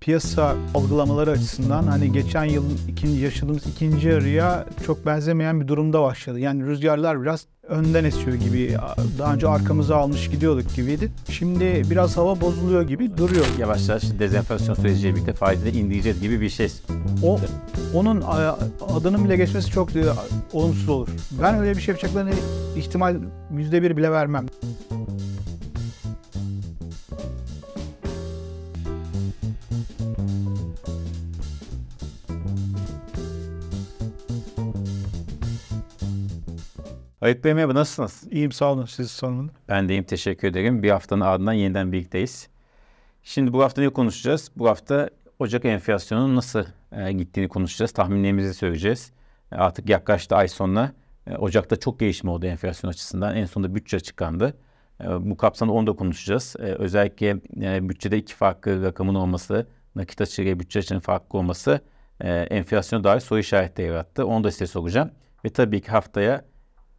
piyasa algılamaları açısından hani geçen yıl ikinci, yaşadığımız ikinci yarıya çok benzemeyen bir durumda başladı. Yani rüzgarlar biraz önden esiyor gibi. Daha önce arkamızı almış gidiyorduk gibiydi. Şimdi biraz hava bozuluyor gibi duruyor. Yavaş yavaş dezenflasyon süreci birlikte faizleri indireceğiz gibi bir şey. O, onun adının bile geçmesi çok e, olumsuz olur. Ben öyle bir şey yapacaklarını ihtimal %1 bile vermem. Ayet Bey merhaba nasılsınız? İyiyim sağ olun siz sorun. Ben deyim teşekkür ederim. Bir haftanın ardından yeniden birlikteyiz. Şimdi bu hafta ne konuşacağız? Bu hafta Ocak enflasyonunun nasıl e, gittiğini konuşacağız. Tahminlerimizi söyleyeceğiz. E, artık yaklaştı ay sonuna. E, Ocak'ta çok gelişme oldu enflasyon açısından. En sonunda bütçe açıklandı. E, bu kapsamda onu da konuşacağız. E, özellikle e, bütçede iki farklı rakamın olması, nakit açığı ile bütçe açığının farklı olması e, enflasyona dair soru işareti yarattı. Onu da size soracağım. Ve tabii ki haftaya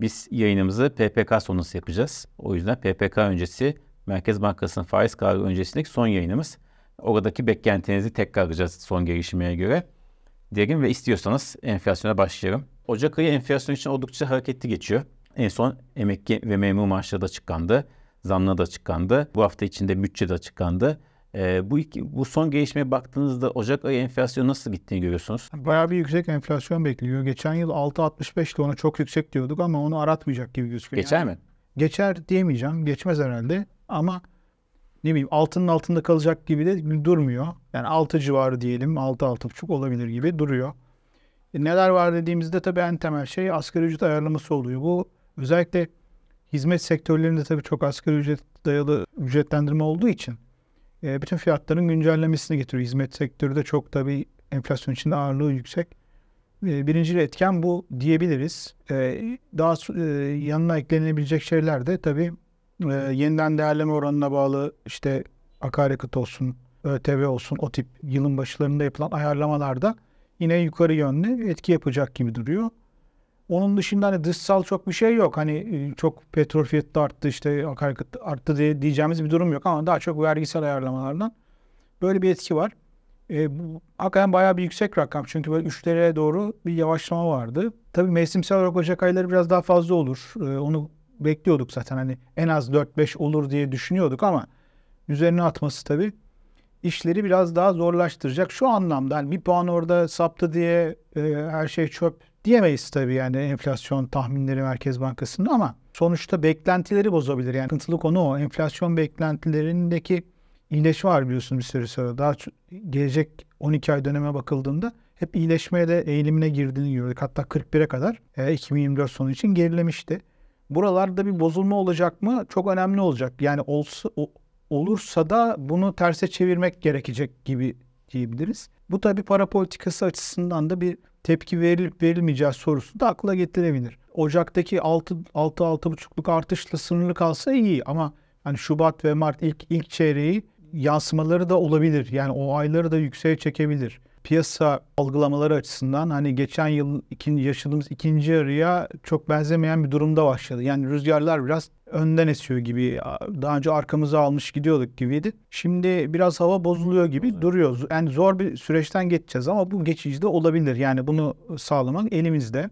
biz yayınımızı PPK sonrası yapacağız. O yüzden PPK öncesi Merkez Bankası'nın faiz kararı öncesindeki son yayınımız. Oradaki beklentinizi tekrar alacağız son gelişmeye göre. Derim ve istiyorsanız enflasyona başlayalım. Ocak ayı enflasyon için oldukça hareketli geçiyor. En son emekli ve memur maaşları da açıklandı. Zamla da açıklandı. Bu hafta içinde bütçe de açıklandı. E, bu iki, bu son gelişmeye baktığınızda Ocak ayı enflasyon nasıl gittiğini görüyorsunuz. Bayağı bir yüksek enflasyon bekliyor. Geçen yıl 6.65'ti ona çok yüksek diyorduk ama onu aratmayacak gibi gözüküyor. Geçer yani, mi? Geçer diyemeyeceğim. Geçmez herhalde ama ne bileyim altının altında kalacak gibi de durmuyor. Yani 6 civarı diyelim 6-6.5 olabilir gibi duruyor. E, neler var dediğimizde tabii en temel şey asgari ücret ayarlaması oluyor. Bu özellikle hizmet sektörlerinde tabii çok asgari ücret dayalı ücretlendirme olduğu için e, bütün fiyatların güncellemesini getiriyor. Hizmet sektörü de çok tabii enflasyon içinde ağırlığı yüksek. E, birinci etken bu diyebiliriz. E, daha e, yanına eklenebilecek şeyler de tabii e, yeniden değerleme oranına bağlı işte akaryakıt olsun, ÖTV olsun o tip yılın başlarında yapılan ayarlamalarda yine yukarı yönlü etki yapacak gibi duruyor. Onun dışında hani dışsal çok bir şey yok. Hani e, çok petrol fiyatı arttı işte akaryakıt arttı diye diyeceğimiz bir durum yok ama daha çok vergisel ayarlamalardan böyle bir etki var. E, bu, hakikaten bayağı bir yüksek rakam. Çünkü böyle 3 liraya doğru bir yavaşlama vardı. Tabii mevsimsel olarak Ocak ayları biraz daha fazla olur. E, onu bekliyorduk zaten. Hani en az 4-5 olur diye düşünüyorduk ama üzerine atması tabii işleri biraz daha zorlaştıracak. Şu anlamda hani bir puan orada saptı diye e, her şey çöp diyemeyiz tabii yani enflasyon tahminleri Merkez Bankası'nın ama sonuçta beklentileri bozabilir. Yani sıkıntılı konu o. Enflasyon beklentilerindeki iyileşme var biliyorsun bir süre sonra. Daha gelecek 12 ay döneme bakıldığında hep iyileşmeye de eğilimine girdiğini gördük. Hatta 41'e kadar e, 2024 sonu için gerilemişti. Buralarda bir bozulma olacak mı? Çok önemli olacak. Yani olsa, o, olursa da bunu terse çevirmek gerekecek gibi diyebiliriz. Bu tabii para politikası açısından da bir tepki verilip verilmeyeceği sorusu da akla getirebilir. Ocaktaki 6-6,5'luk artışla sınırlı kalsa iyi ama hani Şubat ve Mart ilk ilk çeyreği yansımaları da olabilir. Yani o ayları da yükseğe çekebilir piyasa algılamaları açısından hani geçen yıl ikinci, yaşadığımız ikinci yarıya çok benzemeyen bir durumda başladı. Yani rüzgarlar biraz önden esiyor gibi. Daha önce arkamızı almış gidiyorduk gibiydi. Şimdi biraz hava bozuluyor gibi duruyor. Yani zor bir süreçten geçeceğiz ama bu geçici de olabilir. Yani bunu sağlamak elimizde.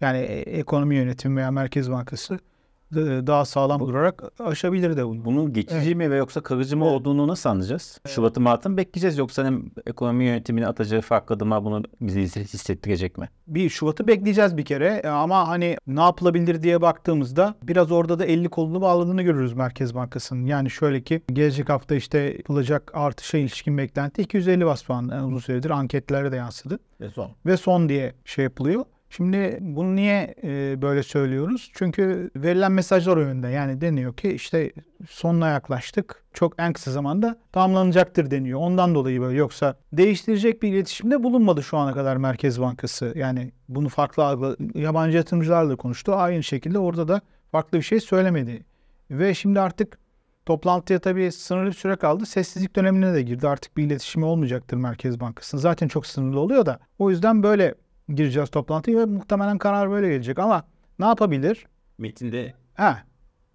Yani e, ekonomi yönetimi veya Merkez Bankası e, daha sağlam Bu, durarak aşabilir de bunu. Bunun geçici evet. mi ve yoksa kalıcı mı evet. olduğunu nasıl anlayacağız? Evet. Şubat'ı Mart'ı bekleyeceğiz yoksa hem ekonomi yönetiminin atacağı farklı adıma bunu bizi hissettirecek mi? Bir Şubat'ı bekleyeceğiz bir kere e, ama hani ne yapılabilir diye baktığımızda biraz orada da 50 kolunu bağladığını görürüz Merkez Bankası'nın. Yani şöyle ki gelecek hafta işte yapılacak artışa ilişkin beklenti 250 bas puan yani e, uzun süredir anketlere de yansıdı. Ve son. Ve son diye şey yapılıyor. Şimdi bunu niye e, böyle söylüyoruz? Çünkü verilen mesajlar önünde Yani deniyor ki işte sonuna yaklaştık. Çok en kısa zamanda tamamlanacaktır deniyor. Ondan dolayı böyle yoksa değiştirecek bir iletişimde bulunmadı şu ana kadar Merkez Bankası. Yani bunu farklı yabancı yatırımcılarla konuştu. Aynı şekilde orada da farklı bir şey söylemedi. Ve şimdi artık Toplantıya tabii sınırlı bir süre kaldı. Sessizlik dönemine de girdi. Artık bir iletişimi olmayacaktır Merkez Bankası'nın. Zaten çok sınırlı oluyor da. O yüzden böyle gireceğiz toplantıya. Muhtemelen karar böyle gelecek ama ne yapabilir? Metinde. Ha,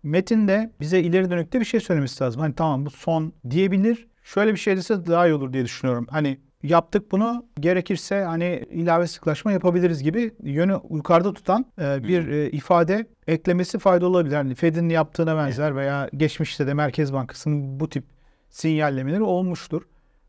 metinde bize ileri dönükte bir şey söylemesi lazım. Hani tamam bu son diyebilir. Şöyle bir şey dese daha iyi olur diye düşünüyorum. Hani yaptık bunu gerekirse hani ilave sıklaşma yapabiliriz gibi yönü yukarıda tutan e, bir hmm. e, ifade eklemesi faydalı olabilir. Hani Fed'in yaptığına benzer veya geçmişte de Merkez Bankası'nın bu tip sinyallemeleri olmuştur.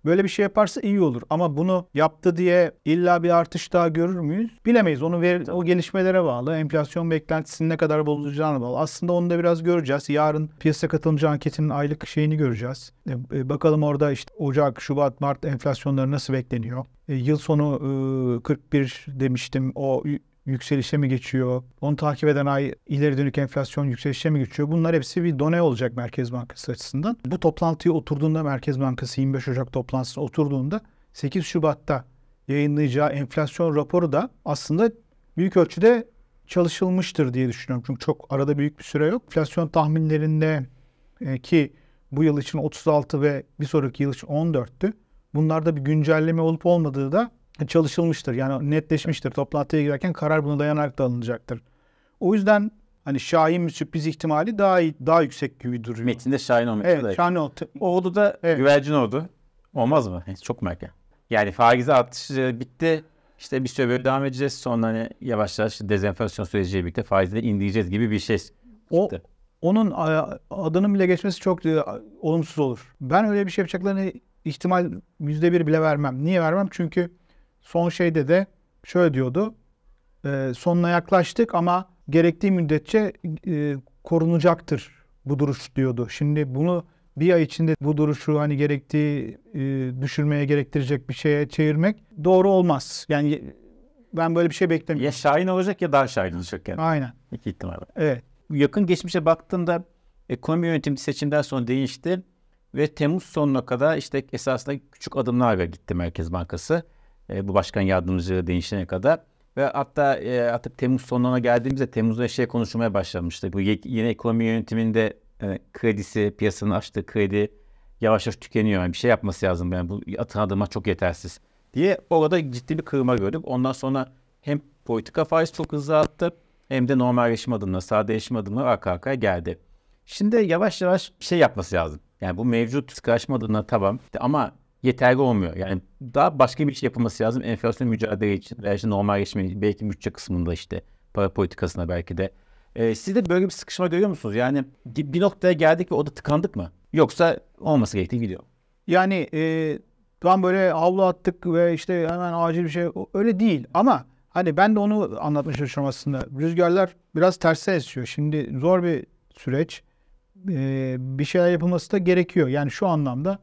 Böyle bir şey yaparsa iyi olur ama bunu yaptı diye illa bir artış daha görür müyüz? Bilemeyiz. Onu ver, o gelişmelere bağlı. Enflasyon beklentisinin ne kadar bozulacağına bağlı. Aslında onu da biraz göreceğiz. Yarın piyasa katılımcı anketinin aylık şeyini göreceğiz. E, e bakalım orada işte Ocak, Şubat, Mart enflasyonları nasıl bekleniyor? E, yıl sonu e, 41 demiştim. O yükselişe mi geçiyor? Onu takip eden ay ileri dönük enflasyon yükselişe mi geçiyor? Bunlar hepsi bir done olacak Merkez Bankası açısından. Bu toplantıya oturduğunda Merkez Bankası 25 Ocak toplantısına oturduğunda 8 Şubat'ta yayınlayacağı enflasyon raporu da aslında büyük ölçüde çalışılmıştır diye düşünüyorum. Çünkü çok arada büyük bir süre yok. Enflasyon tahminlerinde e, ki bu yıl için 36 ve bir sonraki yıl için 14'tü. Bunlarda bir güncelleme olup olmadığı da e, çalışılmıştır. Yani netleşmiştir. Toplantıya girerken karar buna dayanarak da alınacaktır. O yüzden hani Şahin sürpriz ihtimali daha iyi, daha yüksek gibi duruyor. Metinde Şahin olmuş. Evet, Şahin oldu. Oğlu da evet. güvercin oldu. Olmaz mı? Çok mu Yani faize atış bitti. İşte bir süre böyle devam edeceğiz. Sonra hani yavaş yavaş işte dezenflasyon süreciyle birlikte faizleri indireceğiz gibi bir şey. O, çıktı. onun adının bile geçmesi çok e, olumsuz olur. Ben öyle bir şey yapacaklarını ihtimal yüzde bir bile vermem. Niye vermem? Çünkü Son şeyde de şöyle diyordu. E, sonuna yaklaştık ama gerektiği müddetçe e, korunacaktır bu duruş diyordu. Şimdi bunu bir ay içinde bu duruşu hani gerektiği e, düşürmeye gerektirecek bir şeye çevirmek doğru olmaz. Yani ben böyle bir şey beklemiyorum. Ya şahin olacak ya daha şahin olacak yani. Aynen. İki ihtimal var. Evet. Yakın geçmişe baktığında ekonomi yönetimi seçimden sonra değişti ve Temmuz sonuna kadar işte esasında küçük adımlarla gitti Merkez Bankası. E, bu başkan yardımcılığı değişene kadar. Ve hatta e, artık Temmuz sonuna geldiğimizde Temmuz'da şey konuşmaya başlamıştı. Bu yeni ekonomi yönetiminde e, kredisi, piyasanın açtığı kredi yavaş yavaş tükeniyor. Yani bir şey yapması lazım. Yani bu atın adıma çok yetersiz diye orada ciddi bir kırılma gördüm. Ondan sonra hem politika faiz çok hızlı arttı hem de normalleşme adımları, sadeleşme adımları arka arkaya geldi. Şimdi yavaş yavaş bir şey yapması lazım. Yani bu mevcut sıkışma adına tamam ama yeterli olmuyor. Yani daha başka bir şey yapılması lazım enflasyon mücadele için veya işte normal geçme belki bütçe kısmında işte para politikasına belki de. Ee, siz de böyle bir sıkışma görüyor musunuz? Yani bir noktaya geldik ve o da tıkandık mı? Yoksa olması gerektiği gidiyor. Yani e, tam böyle havlu attık ve işte hemen acil bir şey öyle değil ama hani ben de onu anlatmış çalışıyorum aslında. Rüzgarlar biraz terse esiyor. Şimdi zor bir süreç. E, bir şeyler yapılması da gerekiyor. Yani şu anlamda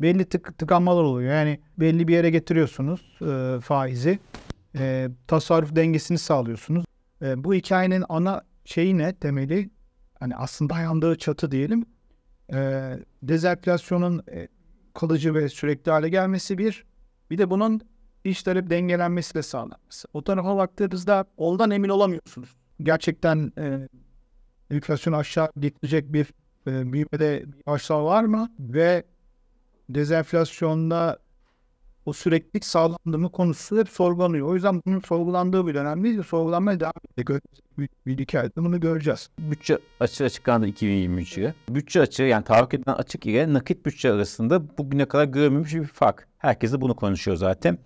belli tık, tıkanmalar oluyor. Yani belli bir yere getiriyorsunuz e, faizi. E, tasarruf dengesini sağlıyorsunuz. E, bu hikayenin ana şeyi ne temeli? Hani aslında dayandığı çatı diyelim. E, dezenflasyonun e, kalıcı ve sürekli hale gelmesi bir. Bir de bunun iş talep dengelenmesi de sağlanması. O tarafa baktığınızda ondan emin olamıyorsunuz. Gerçekten e, enflasyon aşağı gitmeyecek bir e, büyümede aşağı var mı? Ve dezenflasyonda o süreklilik sağlandı mı konusu hep sorgulanıyor. O yüzden bunun sorgulandığı bir dönem değil. Sorgulanmaya devam edecek. Bir iki ayda bunu göreceğiz. Bütçe açığı açıklandı 2023 yılı. Bütçe açığı yani tahakkuk edilen açık ile nakit bütçe arasında bugüne kadar görülmemiş bir fark. Herkes de bunu konuşuyor zaten.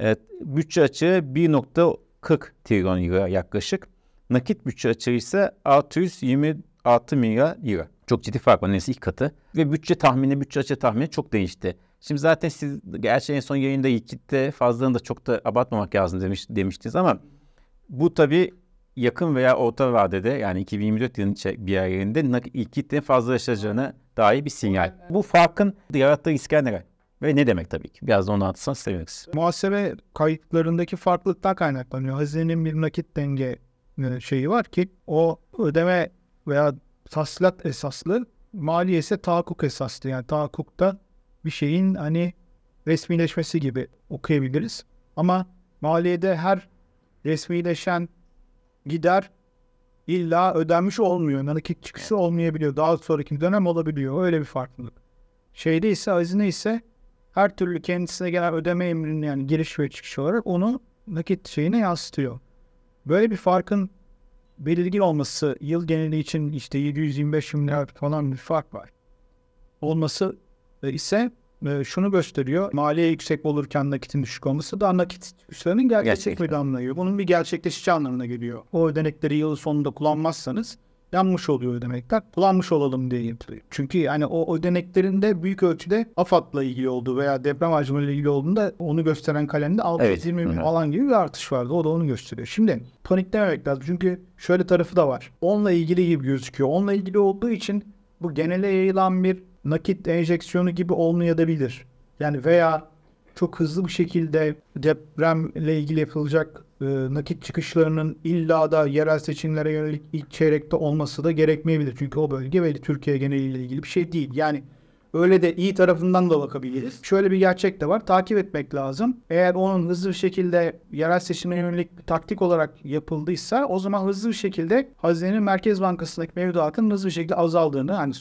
Evet, bütçe açığı 1.40 trilyon lira yaklaşık. Nakit bütçe açığı ise 626 milyar lira. Çok ciddi fark var. Neyse ilk katı. Ve bütçe tahmini, bütçe açığı tahmini çok değişti. Şimdi zaten siz gerçi en son yayında Yiğit'te fazlalığını da çok da abartmamak lazım demiş, demiştiniz ama bu tabii yakın veya orta vadede yani 2024 yılının bir ayarında likitte fazlalaşacağına dair bir sinyal. Bu farkın yarattığı riskler neler? Ve ne demek tabii ki? Biraz da onu anlatsan severiz. Muhasebe kayıtlarındaki farklılıktan kaynaklanıyor. Hazinenin bir nakit denge e, şeyi var ki o ödeme veya taslat esaslı, mali ise tahakkuk esaslı. Yani tahakkukta bir şeyin hani resmileşmesi gibi okuyabiliriz. Ama maliyede her resmileşen gider illa ödenmiş olmuyor. Nakit çıkışı olmayabiliyor. Daha sonraki dönem olabiliyor. Öyle bir farklılık. Şeyde ise hazine ise her türlü kendisine gelen ödeme emrini yani giriş ve çıkış olarak onu nakit şeyine yansıtıyor. Böyle bir farkın belirgin olması yıl geneli için işte 725 milyar falan bir fark var. Olması e, ise e, şunu gösteriyor. Maliye yüksek olurken nakitin düşük olması da nakit üstlerinin gerçekleşmediği anlamına geliyor. Bunun bir gerçekleşici anlamına geliyor. O ödenekleri yıl sonunda kullanmazsanız yanmış oluyor ödenekler. Kullanmış olalım diye yapılıyor. Çünkü yani o ödeneklerin de büyük ölçüde AFAD'la ilgili olduğu veya deprem harcamalarıyla ilgili olduğunda onu gösteren kalemde 620 evet. bin falan gibi bir artış vardı. O da onu gösteriyor. Şimdi paniklememek lazım. Çünkü şöyle tarafı da var. Onunla ilgili gibi gözüküyor. Onunla ilgili olduğu için bu genele yayılan bir nakit enjeksiyonu gibi olmayabilir. Yani veya çok hızlı bir şekilde depremle ilgili yapılacak e, nakit çıkışlarının illa da yerel seçimlere yönelik ilk çeyrekte olması da gerekmeyebilir. Çünkü o bölge ve Türkiye geneliyle ilgili bir şey değil. Yani öyle de iyi tarafından da bakabiliriz. Şöyle bir gerçek de var. Takip etmek lazım. Eğer onun hızlı bir şekilde yerel seçime yönelik taktik olarak yapıldıysa o zaman hızlı bir şekilde Hazinenin Merkez Bankası'ndaki mevduatın hızlı bir şekilde azaldığını hani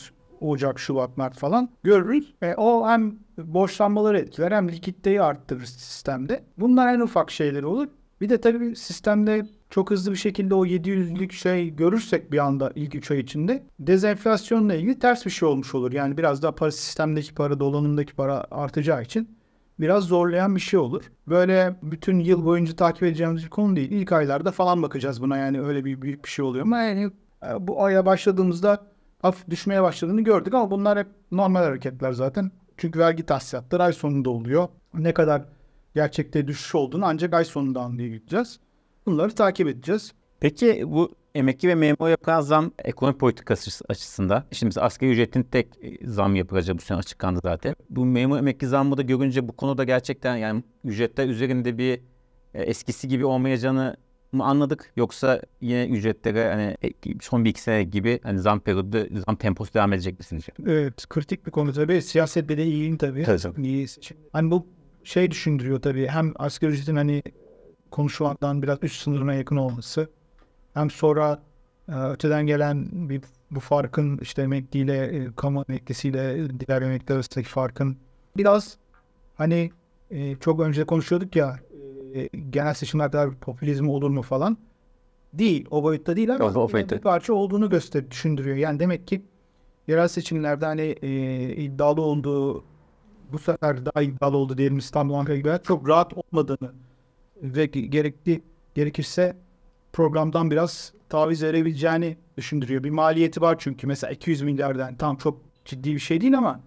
Ocak, Şubat, Mart falan görürüz. E, o hem borçlanmaları etkiler hem likiditeyi arttırır sistemde. Bunlar en ufak şeyleri olur. Bir de tabii sistemde çok hızlı bir şekilde o 700'lük şey görürsek bir anda ilk 3 ay içinde dezenflasyonla ilgili ters bir şey olmuş olur. Yani biraz daha para sistemdeki para, dolanımdaki para artacağı için biraz zorlayan bir şey olur. Böyle bütün yıl boyunca takip edeceğimiz bir konu değil. İlk aylarda falan bakacağız buna yani öyle bir büyük bir şey oluyor ama yani e, bu aya başladığımızda hafif düşmeye başladığını gördük ama bunlar hep normal hareketler zaten. Çünkü vergi tahsisatları ay sonunda oluyor. Ne kadar gerçekte düşüş olduğunu ancak ay sonunda anlayacağız. Bunları takip edeceğiz. Peki bu emekli ve memur yapılan zam ekonomi politikası açısında. Şimdi biz asgari ücretin tek e, zam yapılacağı bu sene açıklandı zaten. Bu memur emekli zammı da görünce bu konuda gerçekten yani ücretler üzerinde bir e, eskisi gibi olmayacağını mı anladık yoksa yine ücretlere hani e, son bir iki sene gibi hani zam periyodu zam temposu devam edecek mi sizce? Evet kritik bir konu tabii. Siyaset de iyiliğin tabii. tabii. İyi. Hani bu şey düşündürüyor tabii. Hem asgari ücretin hani konuşulandan biraz üst sınırına yakın olması. Hem sonra e, öteden gelen bir bu farkın işte emekliyle, e, kamu emeklisiyle diğer emekliler arasındaki farkın biraz hani e, çok önce konuşuyorduk ya e, genel seçimler kadar bir popülizm olur mu falan. Değil. O boyutta değil ama o, o bir parça olduğunu göster düşündürüyor. Yani demek ki yerel seçimlerde hani e, iddialı olduğu bu sefer daha iddialı oldu diyelim İstanbul Ankara gibi çok rahat olmadığını ve gerekli gerekirse programdan biraz taviz verebileceğini düşündürüyor. Bir maliyeti var çünkü mesela 200 milyardan tam çok ciddi bir şey değil ama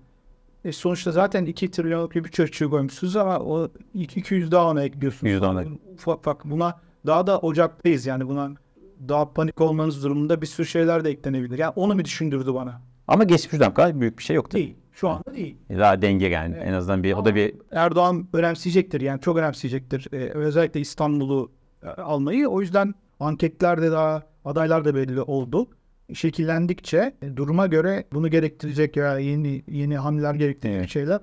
e sonuçta zaten 2 trilyonluk bir bütçe açığı koymuşsunuz ama o 200 daha ona ekliyorsunuz. 100 daha ufak ufak buna daha da ocaktayız yani buna daha panik olmanız durumunda bir sürü şeyler de eklenebilir. Yani onu bir düşündürdü bana. Ama geçmiş dönem kadar büyük bir şey yoktu. Değil. Şu anda değil. E, daha denge yani evet. en azından bir o da bir Erdoğan önemseyecektir yani çok önemseyecektir. Ee, özellikle İstanbul'u e, almayı. O yüzden anketlerde daha adaylar da belli oldu. Şekillendikçe e, duruma göre bunu gerektirecek ya yani yeni yeni hamleler gerektirecek evet. şeyler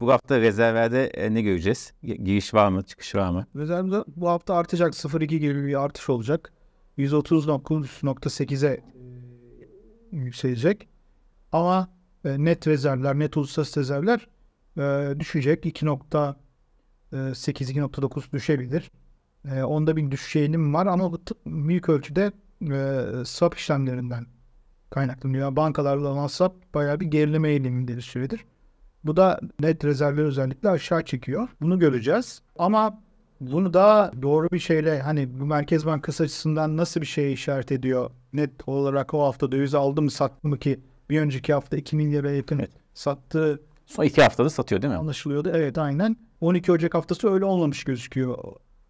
bu hafta rezerverde ne göreceğiz? Giriş var mı? Çıkış var mı? Rezervde bu hafta artacak. 0.2 gibi bir artış olacak. 130.9.8'e yükselecek. Ama e, net rezervler, net uluslararası rezervler e, düşecek. 2.8-2.9 e, düşebilir. E, onda bir düşüş eğilim var ama büyük ölçüde e, swap işlemlerinden kaynaklanıyor. Yani bankalarla olan swap bayağı bir gerileme eğiliminde bir süredir. Bu da net rezervleri özellikle aşağı çekiyor. Bunu göreceğiz. Ama bunu daha doğru bir şeyle hani bu Merkez Bankası açısından nasıl bir şeye işaret ediyor net olarak o hafta döviz aldı mı sattı mı ki bir önceki hafta 2 milyara yakın evet. sattı. Son iki haftada satıyor değil mi? Anlaşılıyordu. Evet aynen. 12 Ocak haftası öyle olmamış gözüküyor.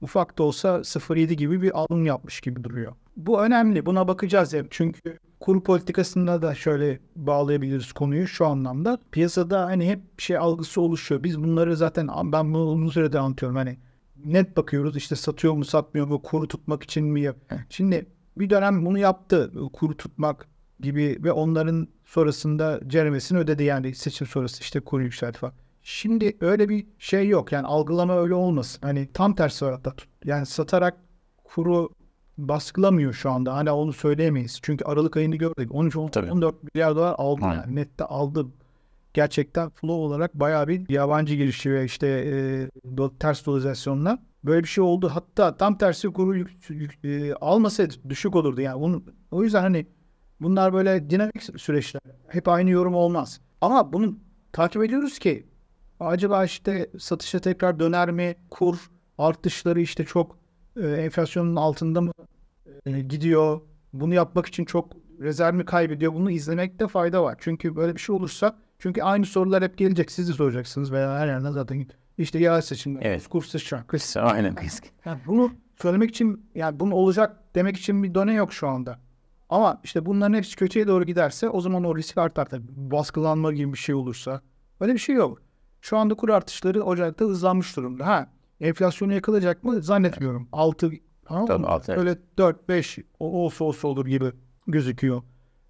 Ufak da olsa 0.7 gibi bir alım yapmış gibi duruyor. Bu önemli. Buna bakacağız hep. Çünkü kur politikasında da şöyle bağlayabiliriz konuyu şu anlamda. Piyasada hani hep şey algısı oluşuyor. Biz bunları zaten ben bunu uzun süredir anlatıyorum. Hani net bakıyoruz işte satıyor mu satmıyor mu kuru tutmak için mi yap. Şimdi bir dönem bunu yaptı. Kuru tutmak gibi ve onların sonrasında ceremesini ödedi yani seçim sonrası işte kuru yükseldi falan. Şimdi öyle bir şey yok. Yani algılama öyle olmasın. Hani tam tersi olarak da tut. Yani satarak kuru baskılamıyor şu anda. Hala onu söyleyemeyiz. Çünkü Aralık ayını gördük. 13 Tabii. 14 milyar dolar aldı. Yani. Nette aldı. Gerçekten flow olarak bayağı bir yabancı girişi ve işte e, ters dolarizasyonla Böyle bir şey oldu. Hatta tam tersi kuru yük, yük, e, almasaydı düşük olurdu. Yani bunu o yüzden hani bunlar böyle dinamik süreçler. Hep aynı yorum olmaz. Ama bunu takip ediyoruz ki acaba işte satışa tekrar döner mi? Kur artışları işte çok e, enflasyonun altında mı e, gidiyor? Bunu yapmak için çok rezerv mi kaybediyor? Bunu izlemekte fayda var. Çünkü böyle bir şey olursa çünkü aynı sorular hep gelecek. Siz de soracaksınız veya her yerden zaten işte yağ sıçın, evet. kursa şarkıs. Aynen. Yani bunu söylemek için yani bunun olacak demek için bir dönem yok şu anda. Ama işte bunların hepsi kötüye doğru giderse o zaman o risk artar tabii. Baskılanma gibi bir şey olursa. Öyle bir şey yok. Şu anda kur artışları Ocak'ta hızlanmış durumda. Ha enflasyonu yakalayacak mı zannetmiyorum. 6 tamam mı? Öyle 4 5 olsa olsa olur gibi gözüküyor.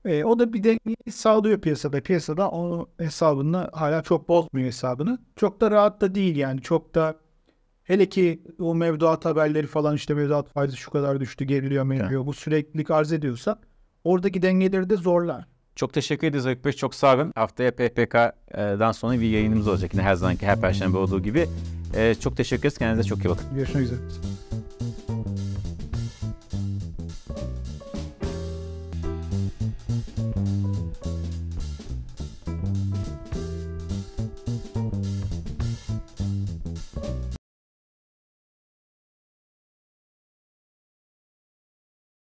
E, o da bir dengeyi sağlıyor piyasada. Piyasada o hesabını hala çok bozmuyor hesabını. Çok da rahat da değil yani. Çok da hele ki o mevduat haberleri falan işte mevduat faizi şu kadar düştü geriliyor mevduat. Bu süreklilik arz ediyorsa oradaki dengeleri de zorlar. Çok teşekkür ederiz Ayık Bey. Çok sağ olun. Haftaya PPK'dan sonra bir yayınımız olacak. Yine her zamanki her perşembe olduğu gibi. Ee, çok teşekkür ederiz. Kendinize çok iyi bakın. Görüşmek üzere.